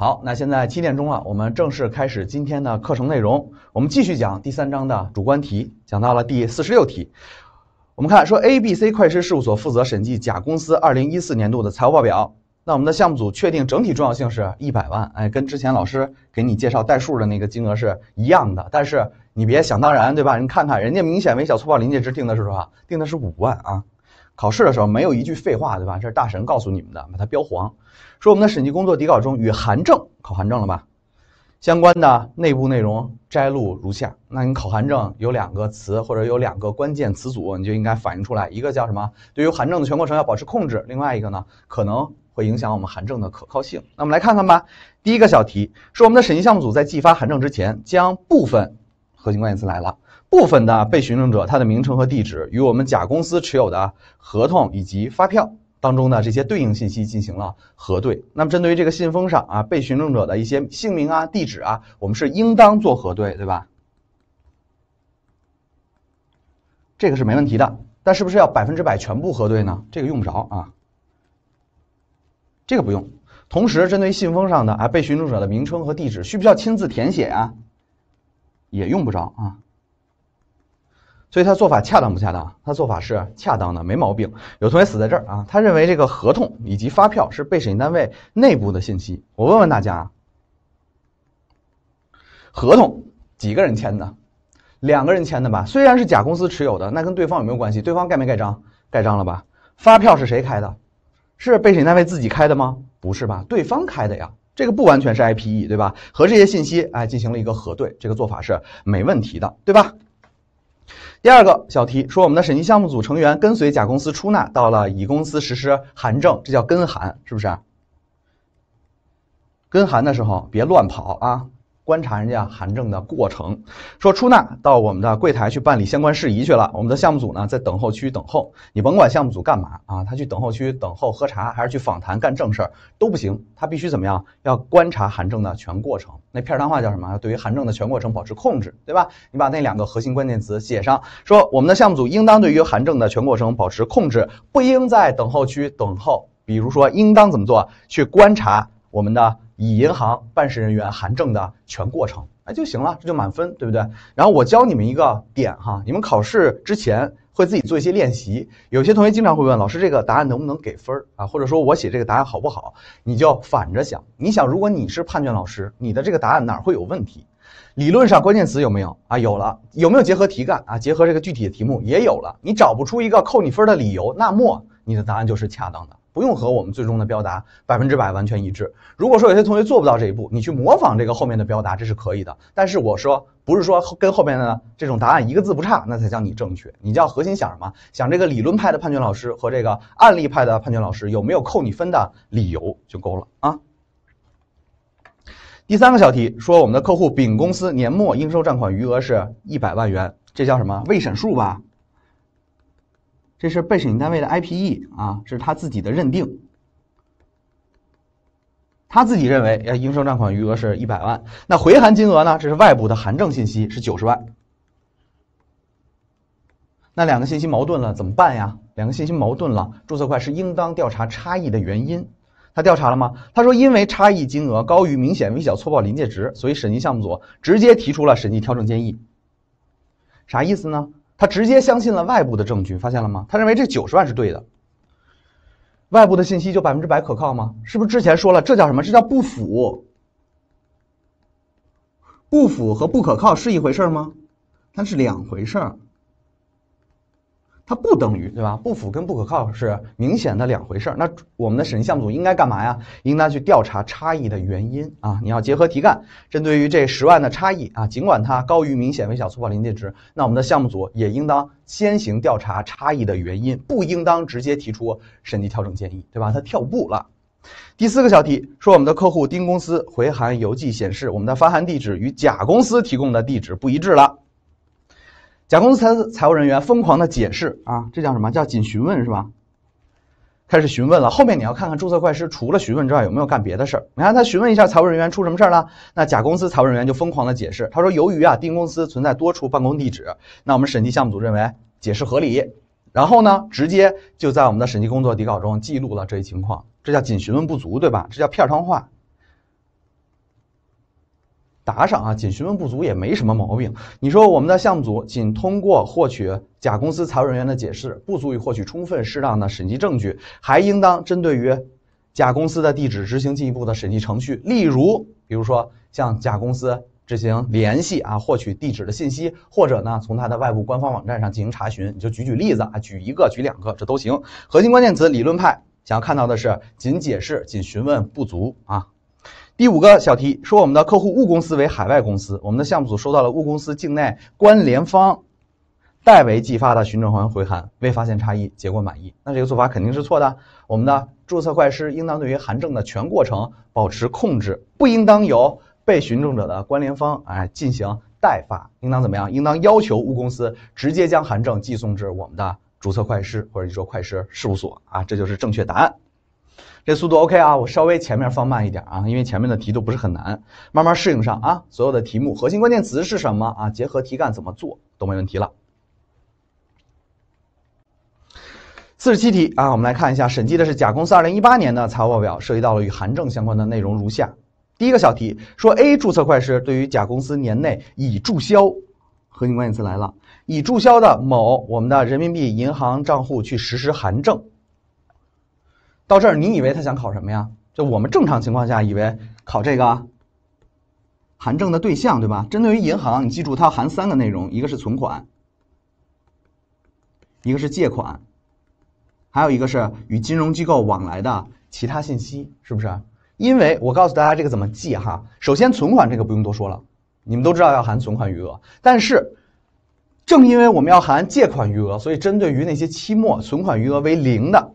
好，那现在七点钟了，我们正式开始今天的课程内容。我们继续讲第三章的主观题，讲到了第四十六题。我们看说，A、B、C 会计师事务所负责审计甲公司二零一四年度的财务报表。那我们的项目组确定整体重要性是一百万，哎，跟之前老师给你介绍代数的那个金额是一样的。但是你别想当然，对吧？你看看，人家明显微小错报临界值定的是多少？定的是五万啊。考试的时候没有一句废话，对吧？这是大神告诉你们的，把它标黄。说我们的审计工作底稿中与函证考函证了吧相关的内部内容摘录如下。那你考函证有两个词或者有两个关键词组，你就应该反映出来。一个叫什么？对于函证的全过程要保持控制。另外一个呢，可能会影响我们函证的可靠性。那我们来看看吧。第一个小题是我们的审计项目组在寄发函证之前将部分核心关键词来了。部分的被询证者，他的名称和地址与我们甲公司持有的合同以及发票当中的这些对应信息进行了核对。那么，针对于这个信封上啊，被询证者的一些姓名啊、地址啊，我们是应当做核对，对吧？这个是没问题的，但是不是要百分之百全部核对呢？这个用不着啊，这个不用。同时，针对信封上的啊，被寻证者的名称和地址，需不需要亲自填写啊？也用不着啊。所以他做法恰当不恰当？他做法是恰当的，没毛病。有同学死在这儿啊，他认为这个合同以及发票是被审计单位内部的信息。我问问大家，合同几个人签的？两个人签的吧？虽然是甲公司持有的，那跟对方有没有关系？对方盖没盖章？盖章了吧？发票是谁开的？是被审计单位自己开的吗？不是吧？对方开的呀。这个不完全是 IPE 对吧？和这些信息哎进行了一个核对，这个做法是没问题的对吧？第二个小题说，我们的审计项目组成员跟随甲公司出纳到了乙公司实施函证，这叫跟函，是不是？跟函的时候别乱跑啊。观察人家函证的过程，说出纳到我们的柜台去办理相关事宜去了。我们的项目组呢，在等候区等候。你甭管项目组干嘛啊，他去等候区等候喝茶，还是去访谈干正事儿都不行。他必须怎么样？要观察函证的全过程。那片儿汤话叫什么？对于函证的全过程保持控制，对吧？你把那两个核心关键词写上。说我们的项目组应当对于函证的全过程保持控制，不应在等候区等候。比如说，应当怎么做？去观察我们的。以银行办事人员函证的全过程，哎就行了，这就满分，对不对？然后我教你们一个点哈，你们考试之前会自己做一些练习。有些同学经常会问老师，这个答案能不能给分儿啊？或者说我写这个答案好不好？你就反着想，你想如果你是判卷老师，你的这个答案哪会有问题？理论上关键词有没有啊？有了，有没有结合题干啊？结合这个具体的题目也有了。你找不出一个扣你分的理由，那么你的答案就是恰当的。不用和我们最终的标答百分之百完全一致。如果说有些同学做不到这一步，你去模仿这个后面的标答，这是可以的。但是我说不是说跟后面的这种答案一个字不差，那才叫你正确。你叫核心想什么？想这个理论派的判卷老师和这个案例派的判卷老师有没有扣你分的理由就够了啊。第三个小题说我们的客户丙公司年末应收账款余额是一百万元，这叫什么未审数吧？这是被审计单位的 IPE 啊，这是他自己的认定。他自己认为，哎，应收账款余额是一百万，那回函金额呢？这是外部的函证信息是九十万。那两个信息矛盾了，怎么办呀？两个信息矛盾了，注册会是应当调查差异的原因。他调查了吗？他说，因为差异金额高于明显微小错报临界值，所以审计项目组直接提出了审计调整建议。啥意思呢？他直接相信了外部的证据，发现了吗？他认为这九十万是对的。外部的信息就百分之百可靠吗？是不是之前说了，这叫什么？这叫不符。不符和不可靠是一回事吗？它是两回事儿。它不等于，对吧？不符跟不可靠是明显的两回事儿。那我们的审计项目组应该干嘛呀？应当去调查差异的原因啊！你要结合题干，针对于这十万的差异啊，尽管它高于明显微小粗暴临界值，那我们的项目组也应当先行调查差异的原因，不应当直接提出审计调整建议，对吧？它跳步了。第四个小题说，我们的客户丁公司回函邮寄显示，我们的发函地址与甲公司提供的地址不一致了。甲公司财财务人员疯狂的解释啊，这叫什么？叫仅询问是吧？开始询问了，后面你要看看注册会计师除了询问之外有没有干别的事儿。你看他询问一下财务人员出什么事儿了，那甲公司财务人员就疯狂的解释，他说由于啊丁公司存在多处办公地址，那我们审计项目组认为解释合理，然后呢直接就在我们的审计工作底稿中记录了这一情况，这叫仅询问不足对吧？这叫片儿窗化。打赏啊，仅询问不足也没什么毛病。你说我们的项目组仅通过获取甲公司财务人员的解释，不足以获取充分适当的审计证据，还应当针对于甲公司的地址执行进一步的审计程序，例如，比如说向甲公司执行联系啊，获取地址的信息，或者呢，从他的外部官方网站上进行查询。你就举举例子啊，举一个，举两个，这都行。核心关键词理论派想要看到的是，仅解释、仅询问不足啊。第五个小题说，我们的客户物公司为海外公司，我们的项目组收到了务公司境内关联方代为寄发的询证函回函，未发现差异，结果满意。那这个做法肯定是错的。我们的注册会计师应当对于函证的全过程保持控制，不应当由被询证者的关联方哎进行代发，应当怎么样？应当要求物公司直接将函证寄送至我们的注册会计师或者说会计师事务所啊，这就是正确答案。这速度 OK 啊，我稍微前面放慢一点啊，因为前面的题都不是很难，慢慢适应上啊。所有的题目核心关键词是什么啊？结合题干怎么做都没问题了。四十七题啊，我们来看一下，审计的是甲公司二零一八年的财务报表，涉及到了与函证相关的内容如下。第一个小题说，A 注册会计师对于甲公司年内已注销，核心关键词来了，已注销的某我们的人民币银行账户去实施函证。到这儿，你以为他想考什么呀？就我们正常情况下以为考这个，函证的对象对吧？针对于银行，你记住它含三个内容：一个是存款，一个是借款，还有一个是与金融机构往来的其他信息，是不是？因为我告诉大家这个怎么记哈。首先，存款这个不用多说了，你们都知道要含存款余额。但是，正因为我们要含借款余额，所以针对于那些期末存款余额为零的。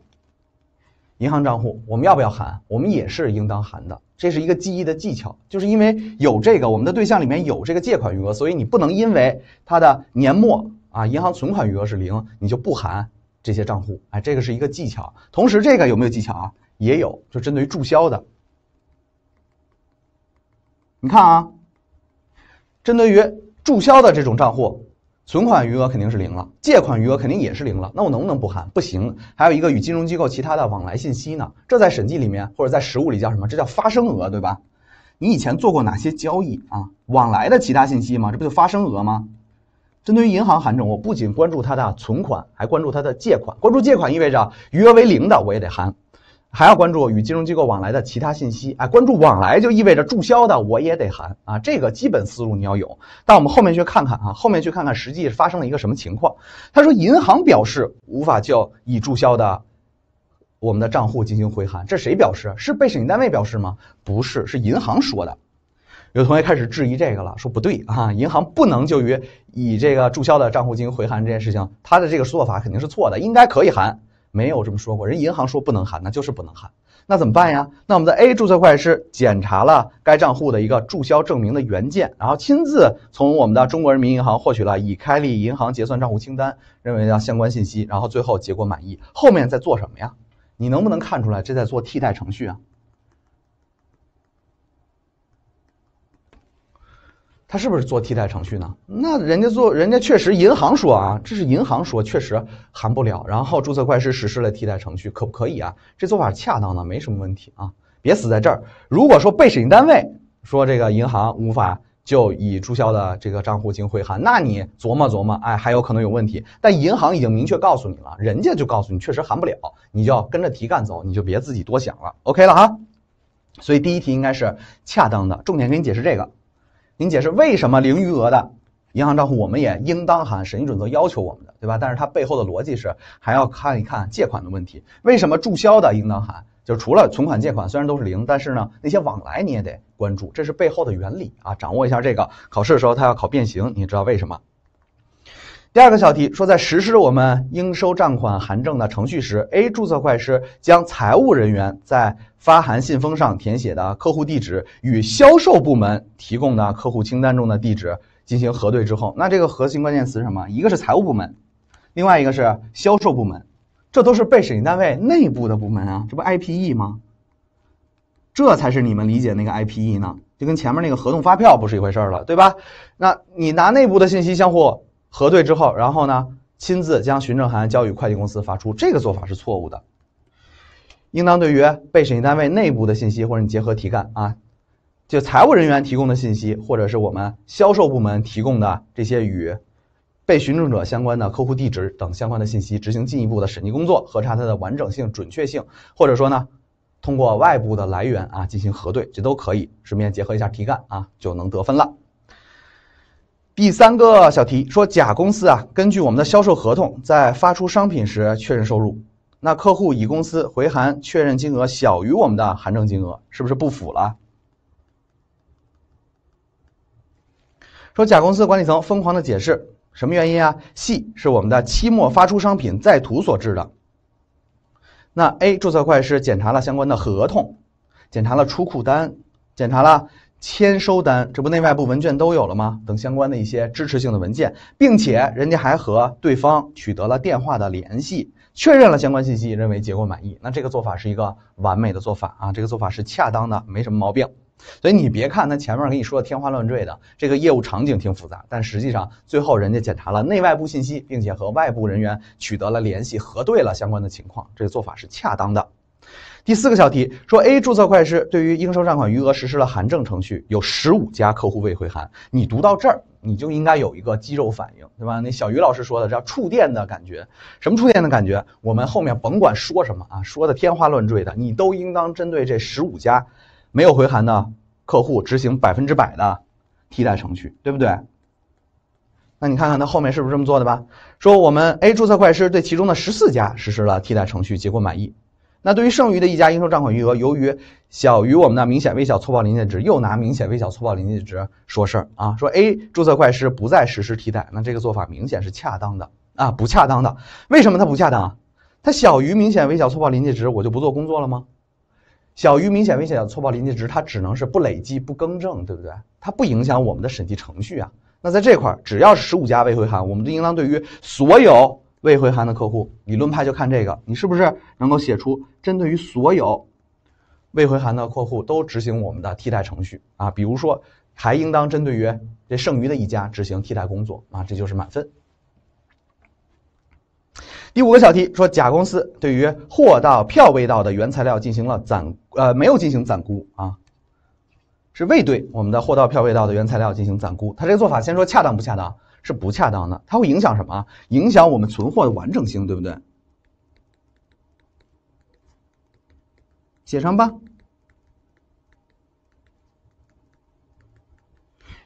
银行账户我们要不要含？我们也是应当含的，这是一个记忆的技巧，就是因为有这个，我们的对象里面有这个借款余额，所以你不能因为它的年末啊银行存款余额是零，你就不含这些账户，哎，这个是一个技巧。同时，这个有没有技巧？啊？也有，就针对于注销的。你看啊，针对于注销的这种账户。存款余额肯定是零了，借款余额肯定也是零了。那我能不能不含？不行，还有一个与金融机构其他的往来信息呢。这在审计里面或者在实务里叫什么？这叫发生额，对吧？你以前做过哪些交易啊？往来的其他信息吗？这不就发生额吗？针对于银行函证，我不仅关注它的存款，还关注它的借款。关注借款意味着余额为零的我也得含。还要关注与金融机构往来的其他信息，哎，关注往来就意味着注销的我也得含啊，这个基本思路你要有。但我们后面去看看啊，后面去看看实际发生了一个什么情况。他说银行表示无法就已注销的我们的账户进行回函，这谁表示？是被审计单位表示吗？不是，是银行说的。有同学开始质疑这个了，说不对啊，银行不能就于已这个注销的账户进行回函，这件事情他的这个说法肯定是错的，应该可以函。没有这么说过，人银行说不能喊，那就是不能喊。那怎么办呀？那我们的 A 注册会计师检查了该账户的一个注销证明的原件，然后亲自从我们的中国人民银行获取了已开立银行结算账户清单，认为要相关信息，然后最后结果满意。后面在做什么呀？你能不能看出来这在做替代程序啊？他是不是做替代程序呢？那人家做，人家确实银行说啊，这是银行说，确实含不了。然后注册会计师实施了替代程序，可不可以啊？这做法恰当的，没什么问题啊。别死在这儿。如果说被审计单位说这个银行无法就已注销的这个账户进行汇函，那你琢磨琢磨，哎，还有可能有问题。但银行已经明确告诉你了，人家就告诉你确实含不了，你就要跟着题干走，你就别自己多想了。OK 了哈。所以第一题应该是恰当的，重点给你解释这个。您解释为什么零余额的银行账户我们也应当含审计准则要求我们的，对吧？但是它背后的逻辑是还要看一看借款的问题。为什么注销的应当含？就除了存款、借款虽然都是零，但是呢那些往来你也得关注，这是背后的原理啊。掌握一下这个，考试的时候它要考变形，你知道为什么？第二个小题说，在实施我们应收账款函证的程序时，A 注册会计师将财务人员在。发函信封上填写的客户地址与销售部门提供的客户清单中的地址进行核对之后，那这个核心关键词是什么？一个是财务部门，另外一个是销售部门，这都是被审计单位内部的部门啊，这不 IPE 吗？这才是你们理解那个 IPE 呢，就跟前面那个合同发票不是一回事了，对吧？那你拿内部的信息相互核对之后，然后呢，亲自将询证函交予快递公司发出，这个做法是错误的。应当对于被审计单位内部的信息，或者你结合题干啊，就财务人员提供的信息，或者是我们销售部门提供的这些与被询证者相关的客户地址等相关的信息，执行进一步的审计工作，核查它的完整性、准确性，或者说呢，通过外部的来源啊进行核对，这都可以。顺便结合一下题干啊，就能得分了。第三个小题说，甲公司啊，根据我们的销售合同，在发出商品时确认收入。那客户乙公司回函确认金额小于我们的函证金额，是不是不符了？说甲公司管理层疯狂的解释，什么原因啊？系是我们的期末发出商品在途所致的。那 A 注册会计师检查了相关的合同，检查了出库单，检查了签收单，这不内外部文件都有了吗？等相关的一些支持性的文件，并且人家还和对方取得了电话的联系。确认了相关信息，认为结果满意，那这个做法是一个完美的做法啊，这个做法是恰当的，没什么毛病。所以你别看他前面给你说的天花乱坠的，这个业务场景挺复杂，但实际上最后人家检查了内外部信息，并且和外部人员取得了联系，核对了相关的情况，这个做法是恰当的。第四个小题说，A 注册会计师对于应收账款余额实施了函证程序，有十五家客户未回函，你读到这儿。你就应该有一个肌肉反应，对吧？那小于老师说的叫触电的感觉，什么触电的感觉？我们后面甭管说什么啊，说的天花乱坠的，你都应当针对这十五家没有回函的客户执行百分之百的替代程序，对不对？那你看看他后面是不是这么做的吧？说我们 A 注册会计师对其中的十四家实施了替代程序，结果满意。那对于剩余的一家应收账款余额，由于小于我们的明显微小错报临界值，又拿明显微小错报临界值说事儿啊，说 A 注册会计师不再实施替代，那这个做法明显是恰当的啊？不恰当的，为什么它不恰当啊？它小于明显微小错报临界值，我就不做工作了吗？小于明显微小错报临界值，它只能是不累计、不更正，对不对？它不影响我们的审计程序啊。那在这块儿，只要是十五家未回函，我们就应当对于所有。未回函的客户，理论派就看这个，你是不是能够写出针对于所有未回函的客户都执行我们的替代程序啊？比如说，还应当针对于这剩余的一家执行替代工作啊，这就是满分。第五个小题说，甲公司对于货到票未到的原材料进行了暂呃，没有进行暂估啊，是未对我们的货到票未到的原材料进行暂估，他这个做法先说恰当不恰当？是不恰当的，它会影响什么？影响我们存货的完整性，对不对？写上吧。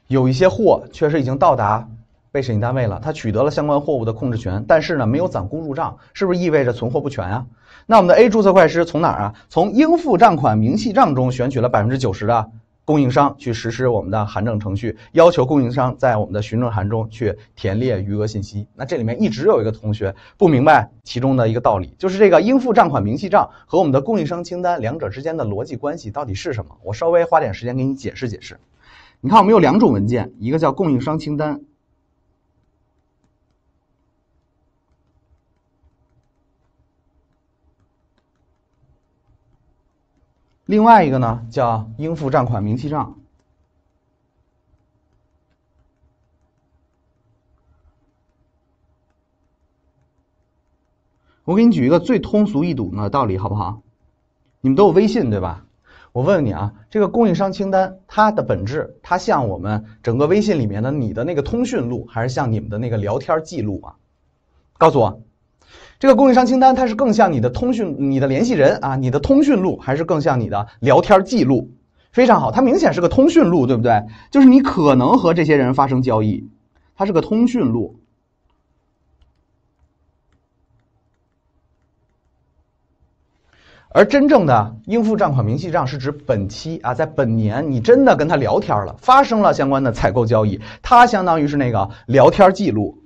有一些货确实已经到达被审计单位了，它取得了相关货物的控制权，但是呢，没有暂估入账，是不是意味着存货不全啊？那我们的 A 注册会计师从哪儿啊？从应付账款明细账中选取了百分之九十的。供应商去实施我们的函证程序，要求供应商在我们的询证函中去填列余额信息。那这里面一直有一个同学不明白其中的一个道理，就是这个应付账款明细账和我们的供应商清单两者之间的逻辑关系到底是什么？我稍微花点时间给你解释解释。你看，我们有两种文件，一个叫供应商清单。另外一个呢，叫应付账款明细账。我给你举一个最通俗易懂的道理，好不好？你们都有微信对吧？我问问你啊，这个供应商清单它的本质，它像我们整个微信里面的你的那个通讯录，还是像你们的那个聊天记录啊？告诉我。这个供应商清单，它是更像你的通讯、你的联系人啊，你的通讯录，还是更像你的聊天记录？非常好，它明显是个通讯录，对不对？就是你可能和这些人发生交易，它是个通讯录。而真正的应付账款明细账是指本期啊，在本年你真的跟他聊天了，发生了相关的采购交易，它相当于是那个聊天记录。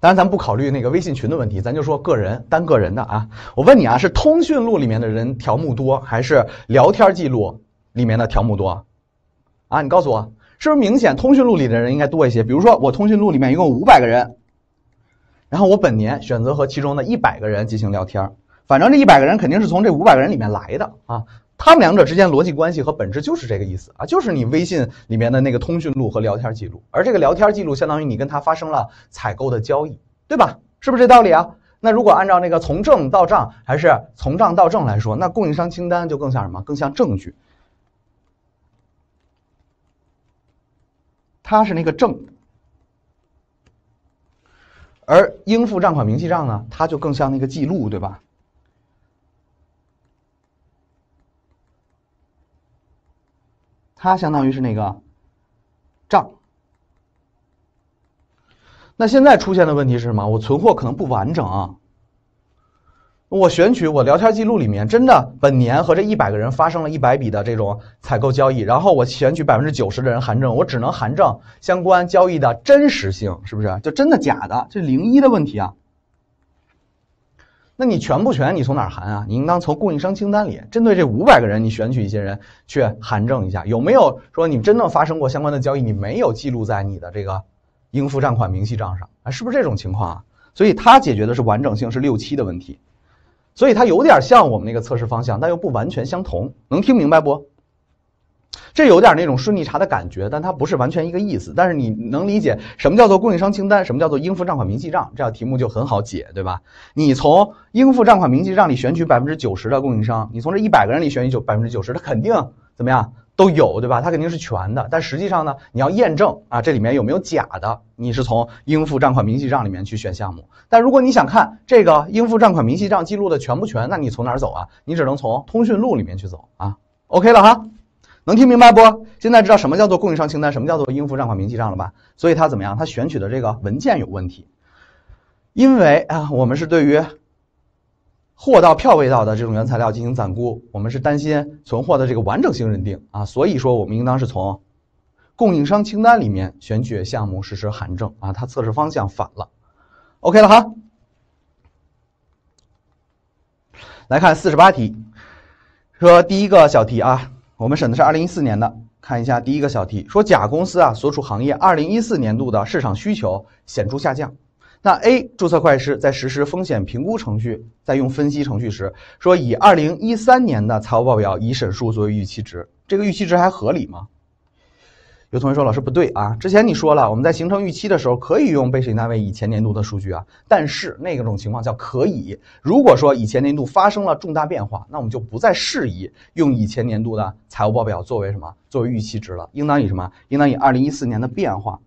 当然，咱不考虑那个微信群的问题，咱就说个人单个人的啊。我问你啊，是通讯录里面的人条目多，还是聊天记录里面的条目多？啊，你告诉我，是不是明显通讯录里的人应该多一些？比如说，我通讯录里面一共五百个人，然后我本年选择和其中的一百个人进行聊天，反正这一百个人肯定是从这五百个人里面来的啊。它们两者之间逻辑关系和本质就是这个意思啊，就是你微信里面的那个通讯录和聊天记录，而这个聊天记录相当于你跟他发生了采购的交易，对吧？是不是这道理啊？那如果按照那个从证到账还是从账到证来说，那供应商清单就更像什么？更像证据，它是那个证，而应付账款明细账呢，它就更像那个记录，对吧？它相当于是那个账。那现在出现的问题是什么？我存货可能不完整，啊。我选取我聊天记录里面真的本年和这一百个人发生了一百笔的这种采购交易，然后我选取百分之九十的人函证，我只能函证相关交易的真实性，是不是？就真的假的，这零一的问题啊。那你全不全？你从哪儿函啊？你应当从供应商清单里，针对这五百个人，你选取一些人去函证一下，有没有说你真正发生过相关的交易，你没有记录在你的这个应付账款明细账上啊？是不是这种情况啊？所以它解决的是完整性是六七的问题，所以它有点像我们那个测试方向，但又不完全相同，能听明白不？这有点那种顺逆查的感觉，但它不是完全一个意思。但是你能理解什么叫做供应商清单，什么叫做应付账款明细账？这道题目就很好解，对吧？你从应付账款明细账里选取百分之九十的供应商，你从这一百个人里选九百分之九十，他肯定怎么样都有，对吧？他肯定是全的。但实际上呢，你要验证啊，这里面有没有假的？你是从应付账款明细账里面去选项目。但如果你想看这个应付账款明细账记录的全不全，那你从哪儿走啊？你只能从通讯录里面去走啊。OK 了哈。能听明白不？现在知道什么叫做供应商清单，什么叫做应付账款明细账了吧？所以他怎么样？他选取的这个文件有问题，因为啊，我们是对于货到票未到的这种原材料进行暂估，我们是担心存货的这个完整性认定啊，所以说我们应当是从供应商清单里面选取项目实施函证啊，他测试方向反了，OK 了哈。来看四十八题，说第一个小题啊。我们审的是二零一四年的，看一下第一个小题，说甲公司啊所处行业二零一四年度的市场需求显著下降，那 A 注册会计师在实施风险评估程序，在用分析程序时，说以二零一三年的财务报表已审数作为预期值，这个预期值还合理吗？有同学说，老师不对啊！之前你说了，我们在形成预期的时候可以用被审计单位以前年度的数据啊，但是那个种情况叫可以。如果说以前年度发生了重大变化，那我们就不再适宜用以前年度的财务报表作为什么？作为预期值了，应当以什么？应当以二零一四年的变化，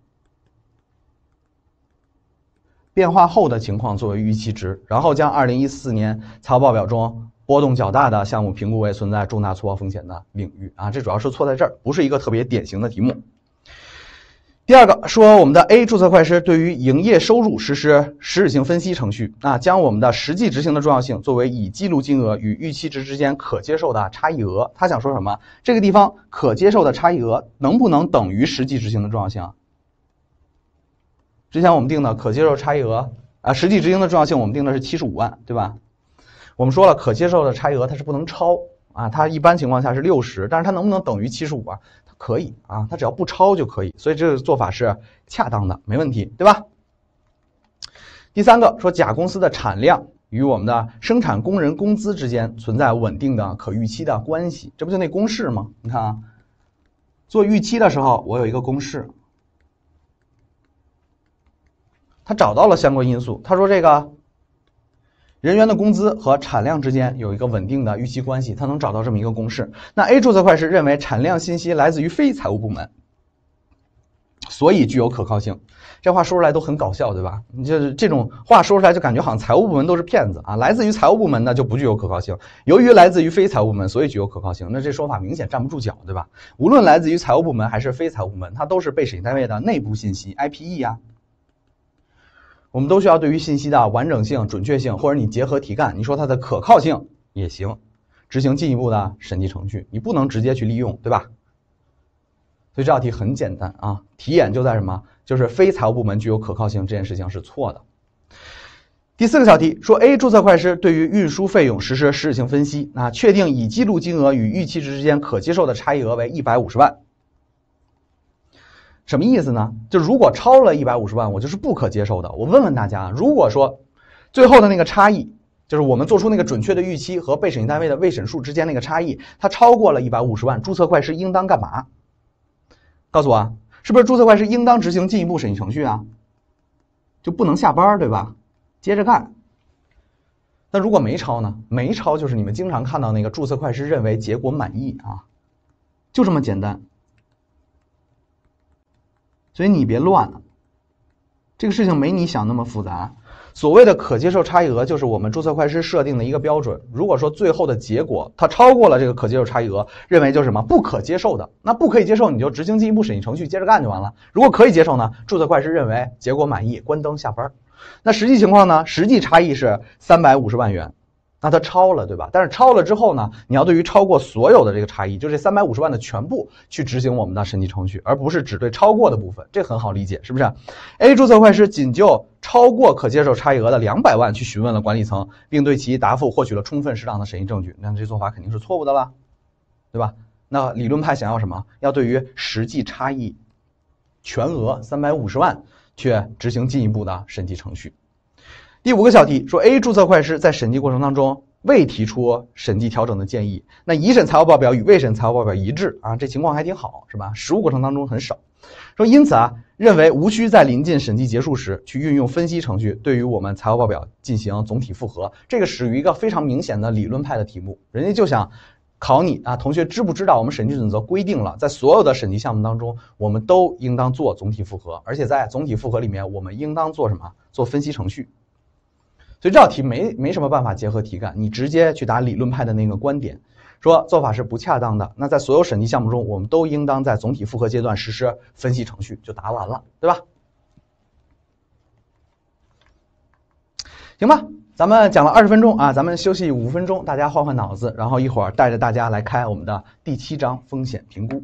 变化后的情况作为预期值，然后将二零一四年财务报表中。波动较大的项目评估为存在重大错报风险的领域啊，这主要是错在这儿，不是一个特别典型的题目。第二个说，我们的 A 注册会计师对于营业收入实施实质性分析程序，啊，将我们的实际执行的重要性作为已记录金额与预期值之间可接受的差异额。他想说什么？这个地方可接受的差异额能不能等于实际执行的重要性？之前我们定的可接受差异额啊，实际执行的重要性我们定的是七十五万，对吧？我们说了，可接受的差额它是不能超啊，它一般情况下是六十，但是它能不能等于七十五啊？它可以啊，它只要不超就可以，所以这个做法是恰当的，没问题，对吧？第三个说，甲公司的产量与我们的生产工人工资之间存在稳定的可预期的关系，这不就那公式吗？你看啊，做预期的时候，我有一个公式，他找到了相关因素，他说这个。人员的工资和产量之间有一个稳定的预期关系，它能找到这么一个公式。那 A 注册会计师认为产量信息来自于非财务部门，所以具有可靠性。这话说出来都很搞笑，对吧？你就是这种话说出来就感觉好像财务部门都是骗子啊！来自于财务部门那就不具有可靠性，由于来自于非财务部门，所以具有可靠性。那这说法明显站不住脚，对吧？无论来自于财务部门还是非财务部门，它都是被审计单位的内部信息，IPE 呀。我们都需要对于信息的完整性、准确性，或者你结合题干，你说它的可靠性也行，执行进一步的审计程序，你不能直接去利用，对吧？所以这道题很简单啊，题眼就在什么，就是非财务部门具有可靠性这件事情是错的。第四个小题说，A 注册会计师对于运输费用实施实质性分析，那确定已记录金额与预期值之间可接受的差异额为一百五十万。什么意思呢？就如果超了一百五十万，我就是不可接受的。我问问大家啊，如果说最后的那个差异，就是我们做出那个准确的预期和被审计单位的未审数之间那个差异，它超过了一百五十万，注册会计师应当干嘛？告诉我，是不是注册会计师应当执行进一步审计程序啊？就不能下班儿对吧？接着干。那如果没超呢？没超就是你们经常看到那个注册会计师认为结果满意啊，就这么简单。所以你别乱了，这个事情没你想那么复杂。所谓的可接受差异额，就是我们注册会计师设定的一个标准。如果说最后的结果它超过了这个可接受差异额，认为就是什么不可接受的。那不可以接受，你就执行进一步审计程序，接着干就完了。如果可以接受呢，注册会计师认为结果满意，关灯下班。那实际情况呢？实际差异是三百五十万元。那它超了，对吧？但是超了之后呢，你要对于超过所有的这个差异，就这三百五十万的全部去执行我们的审计程序，而不是只对超过的部分，这很好理解，是不是？A 注册会计师仅就超过可接受差异额的两百万去询问了管理层，并对其答复获取了充分适当的审议证据，那这做法肯定是错误的啦，对吧？那理论派想要什么？要对于实际差异全额三百五十万去执行进一步的审计程序。第五个小题说：A 注册会计师在审计过程当中未提出审计调整的建议，那已审财务报表与未审财务报表一致啊，这情况还挺好，是吧？实务过程当中很少。说因此啊，认为无需在临近审计结束时去运用分析程序，对于我们财务报表进行总体复核。这个属于一个非常明显的理论派的题目，人家就想考你啊，同学知不知道我们审计准则规定了，在所有的审计项目当中，我们都应当做总体复核，而且在总体复核里面，我们应当做什么？做分析程序。所以这道题没没什么办法结合题干，你直接去答理论派的那个观点，说做法是不恰当的。那在所有审计项目中，我们都应当在总体复核阶段实施分析程序，就答完了，对吧？行吧，咱们讲了二十分钟啊，咱们休息五分钟，大家换换脑子，然后一会儿带着大家来开我们的第七章风险评估。